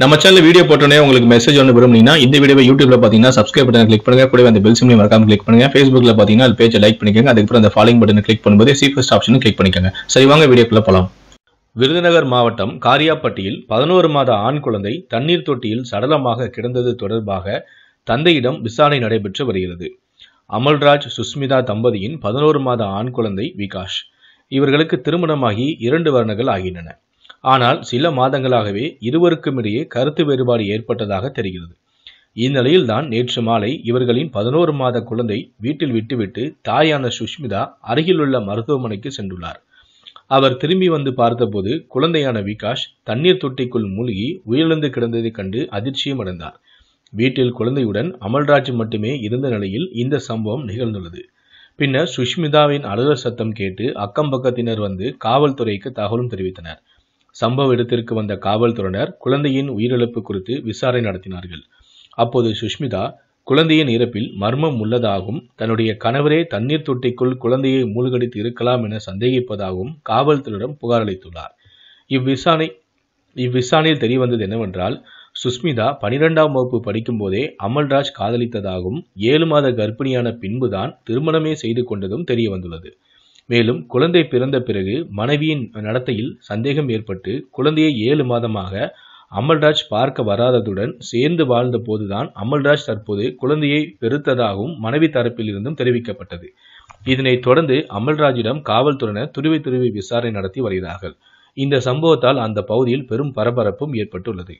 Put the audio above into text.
நம்ம channel video போட்டோன்னே உங்களுக்கு மெசேஜ் ஒன்று விரும்புனீங்கன்னா இந்த வீடியோ யூடியூப்ல பார்த்தீங்கன்னா சப்ஸ்கிரைப் பட்டன் கிளிக் பண்ணுங்க கூட அந்த பெல் சிம்லையும் மறக்காம கிளிக் பண்ணுங்க ஃபேஸ்புக்ல பார்த்தீங்கன்னா அது பேஜை லைக் பண்ணிக்கோங்க அதுக்கப்புறம் அந்த ஃபாலோயிங் பட்டன் கிளிக் பண்ணும்போது சீஃபஸ்ட் ஆப்ஷனும் கிளிக் பண்ணிக்கோங்க சரி வாங்க வீடியோக்குள்ள போகலாம் விருதுநகர் மாவட்டம் காரியாப்பட்டியில் பதினோரு மாத ஆண் குழந்தை தண்ணீர் தொட்டியில் சடலமாக கிடந்தது தொடர்பாக தந்தையிடம் விசாரணை நடைபெற்று வருகிறது அமல்ராஜ் சுஸ்மிதா தம்பதியின் பதினோரு மாத ஆண் குழந்தை விகாஷ் இவர்களுக்கு திருமணமாகி இரண்டு வருடங்கள் ஆகின்றன ஆனால் சில மாதங்களாகவே இருவருக்குமிடையே கருத்து வேறுபாடு ஏற்பட்டதாக தெரிகிறது இந்நிலையில்தான் நேற்று மாலை இவர்களின் பதினோரு மாத குழந்தை வீட்டில் விட்டுவிட்டு தாயான சுஷ்மிதா அருகிலுள்ள மருத்துவமனைக்கு சென்றுள்ளார் அவர் திரும்பி வந்து பார்த்தபோது குழந்தையான விகாஷ் தண்ணீர் தொட்டிக்குள் மூழ்கி உயிரிழந்து கிடந்ததைக் கண்டு அதிர்ச்சியும் அடைந்தார் வீட்டில் குழந்தையுடன் அமல்ராஜ் மட்டுமே இருந்த நிலையில் இந்த சம்பவம் நிகழ்ந்துள்ளது பின்னர் சுஷ்மிதாவின் அலுவலர் சத்தம் கேட்டு அக்கம் பக்கத்தினர் வந்து காவல்துறைக்கு தகவலும் தெரிவித்தனர் சம்பவ இடத்திற்கு வந்த காவல்துறையினர் குழந்தையின் உயிரிழப்பு குறித்து விசாரணை நடத்தினார்கள் அப்போது சுஷ்மிதா குழந்தையின் இறப்பில் மர்மம் உள்ளதாகவும் தன்னுடைய கணவரே தண்ணீர் தொட்டிக்குள் குழந்தையை மூழ்கடித்து இருக்கலாம் என சந்தேகிப்பதாகவும் காவல்துறையிடம் புகார் அளித்துள்ளார் இவ்விசாரணை இவ்விசாரணையில் தெரியவந்தது என்னவென்றால் சுஷ்மிதா பனிரெண்டாம் வகுப்பு படிக்கும்போதே அமல்ராஜ் காதலித்ததாகவும் ஏழு மாத கர்ப்பிணியான பின்புதான் திருமணமே செய்து கொண்டதும் தெரிய வந்துள்ளது மேலும் குழந்தை பிறந்த பிறகு மனைவியின் நடத்தையில் சந்தேகம் ஏற்பட்டு குழந்தையை ஏழு மாதமாக அமல்ராஜ் பார்க்க வராததுடன் சேர்ந்து வாழ்ந்த போதுதான் அமல்ராஜ் தற்போது குழந்தையை பெருத்ததாகவும் மனைவி தரப்பிலிருந்தும் தெரிவிக்கப்பட்டது இதனை தொடர்ந்து அமல்ராஜிடம் காவல்துறையினர் துருவி துருவி விசாரணை நடத்தி வருகிறார்கள் இந்த சம்பவத்தால் அந்த பகுதியில் பெரும் பரபரப்பும் ஏற்பட்டுள்ளது